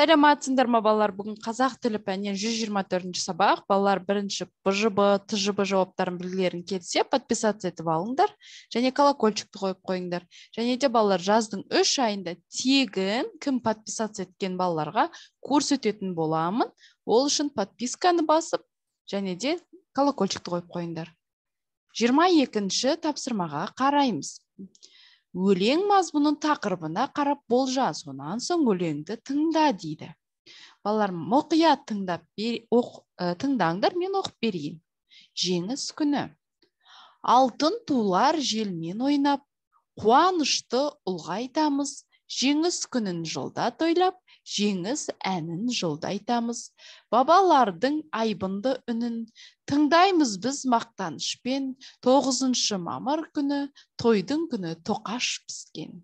сәлеметсіңдер ма балалар бүгін қазақ тілі пәнінен 124 жиырма төртінші сабақ балалар бірінші бжб тжб жауаптарын білгілерің келсе подписаться етіп алыңдар және колокольчикті қойып қойыңдар және де балалар жаздың үш айында тегін кім подписаться еткен балаларға курс өтетін боламын ол үшін подписканы басып және де колокольчикті қойып қойыңдар жиырма екінші тапсырмаға қараймыз өлең мазмұнын тақырыбына қарап болжа сонан соң өлеңді тыңда дейді балалар мұқият тыңдап бер, оқ, тыңдаңдар мен оқып берейін жеңіс күні алтын тулар желмен ойнап қуанышты ұлғайтамыз жеңіс күнін жылда тойлап жеңіс әнін жолда айтамыз бабалардың айбынды үнін тыңдаймыз біз мақтанышпен тоғызыншы мамыр күні тойдың күні тоқаш піскен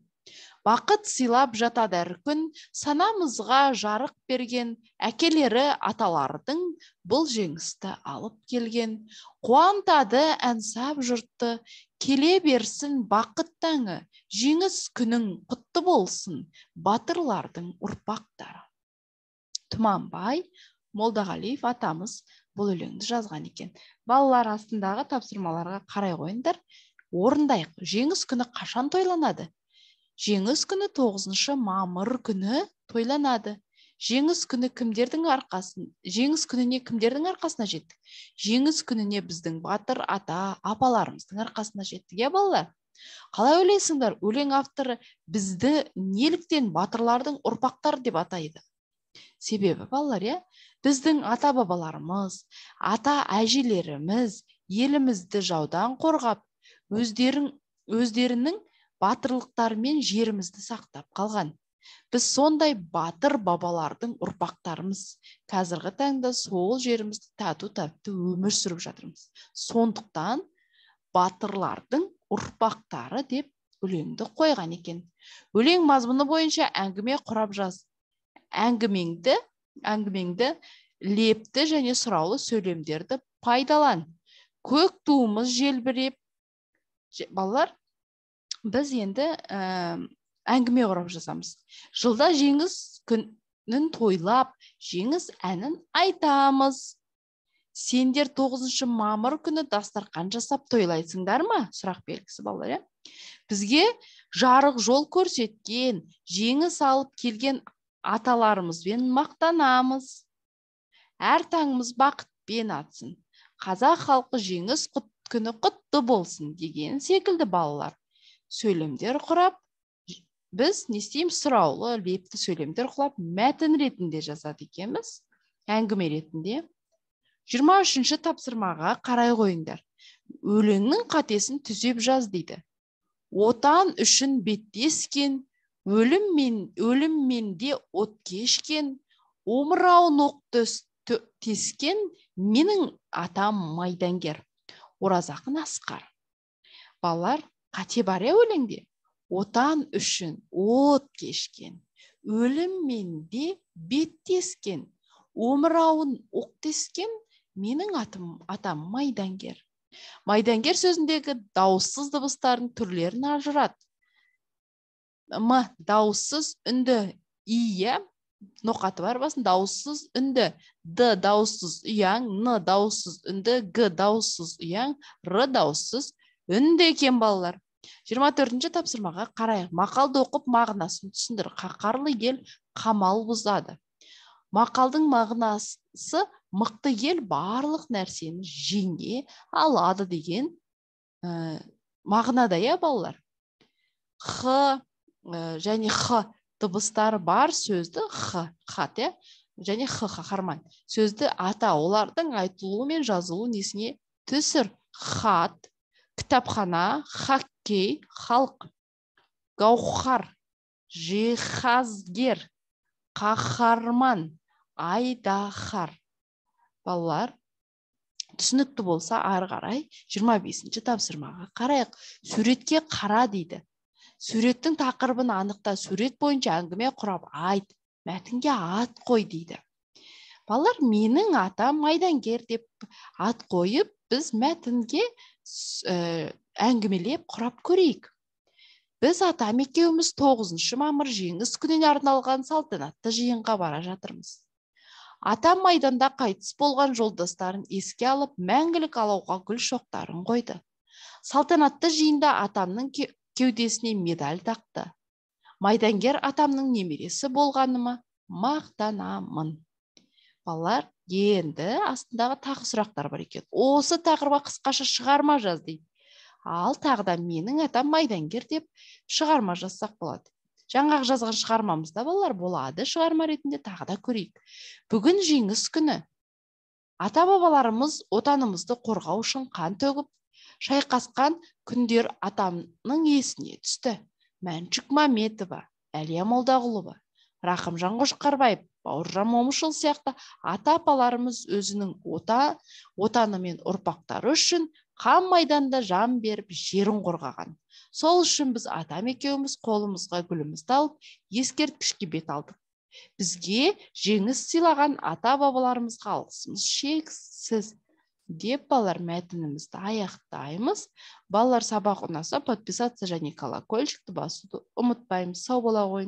бақыт сыйлап жатады әр күн санамызға жарық берген әкелері аталардың бұл жеңісті алып келген қуантады әнсап жұртты келе берсін бақыт таңы жеңіс күнің құтты болсын батырлардың ұрпақтары тұманбай молдағалиев атамыз бұл өлеңді жазған екен балалар астындағы тапсырмаларға қарай қойыңдар орындайық жеңіс күні қашан тойланады жеңіс күні тоғызыншы мамыр күні тойланады жеңіс күні кімдердің арқасын жеңіс күніне кімдердің арқасына жеттік жеңіс күніне біздің батыр ата апаларымыздың арқасына жеттік иә балалар қалай ойлайсыңдар өлең авторы бізді неліктен батырлардың ұрпақтары деп атайды себебі балалар иә біздің ата бабаларымыз ата әжелеріміз елімізді жаудан қорғап өздерің, өздерінің батырлықтарымен жерімізді сақтап қалған біз сондай батыр бабалардың ұрпақтарымыз қазіргі таңда сол жерімізде тату тәтті өмір сүріп жатырмыз сондықтан батырлардың ұрпақтары деп өлеңді қойған екен өлең мазмұны бойынша әңгіме құрап жаз әңгімеңді әңгімеңді лепті және сұраулы сөйлемдерді пайдалан көк туымыз желбіреп балалар біз енді әңгіме құрап жазамыз жылда жеңіс күнін тойлап жеңіс әнін айтамыз сендер 9 мамыр күні дастарқан жасап тойлайсыңдар ма сұрақ белгісі балалар иә бізге жарық жол көрсеткен жеңіс алып келген аталарымызбен мақтанамыз әр таңымыз бақытпен атсын қазақ халқы жеңіс күні құтты болсын деген секілді балалар сөйлемдер құрап біз не істейміз сұраулы лепті сөйлемдер құлап мәтін ретінде жазады екенбіз әңгіме ретінде 23 үшінші тапсырмаға қарай қойыңдар өлеңнің қатесін түзеп жаз дейді отан үшін беттескен өлім мен өлімменде от кешкен омырауын оқты тескен менің атам майдангер оразақын асқар балалар қате бар иә өлеңде отан үшін от кешкен өліммен де беттескен омырауын оқ тескен менің атым атам майдангер майдангер сөзіндегі дауыссыз дыбыстардың түрлерін ажырат м дауыссыз үнді и иә ноқаты бар басын дауыссыз үнді д дауыссыз ұяң н дауыссыз үнді г дауыссыз ұяң р дауыссыз үнді екен балалар жиырма төртінші тапсырмаға қарайық мақалды оқып мағынасын түсіндір қаһарлы ел қамал бұзады мақалдың мағынасы мықты ел барлық нәрсені жеңе алады деген ә, мағынада иә балалар х ә, және х дыбыстары бар сөзді х хат иә және х қаһарман сөзді ата олардың айтылуы мен жазылу несіне түсір хат кітапхана хак кей халық гауһар жиһазгер қаһарман айдаһар балалар түсінікті болса ары қарай 25 бесінші тапсырмаға қарайық суретке қара дейді суреттің тақырыбын анықта сурет бойынша әңгіме құрап айт мәтінге ат қой дейді балалар менің атам майдангер деп ат қойып біз мәтінге э, әңгімелеп құрап көрейік біз атам екеуміз тоғызыншы мамыр жеңіс күніне арналған салтанатты жиынға бара жатырмыз атам майданда қайтыс болған жолдастарын еске алып мәңгілік алауға гүл шоқтарын қойды салтанатты жиында атамның кеудесіне медаль тақты майдангер атамның немересі болғаныма мақтанамын балалар енді астындағы тағы сұрақтар бар екен осы тақырыпқа қысқаша шығарма жаз дейді ал тағы да менің атам майдангер деп шығарма жазсақ болады жаңағы жазған шығармамызда балалар болады шығарма ретінде тағы да көрейік бүгін жеңіс күні ата бабаларымыз отанымызды қорғау үшін қан төгіп шайқасқан күндер атамның есіне түсті мәншүк маметова әлия молдағұлова рақымжан қошқарбаев бауыржан момышұлы сияқты ата апаларымыз өзінің ота отаны мен ұрпақтары үшін қан майданда жан беріп жерін қорғаған сол үшін біз атам екеуміз қолымызға гүлімізді алып ескерткішке бет алдық бізге жеңіс сыйлаған ата бабаларымызға алғысымыз шексіз деп балалар мәтінімізді аяқтаймыз балалар сабақ ұнаса подписаться және колокольчикті басуды ұмытпаймыз сау бола қойыңыз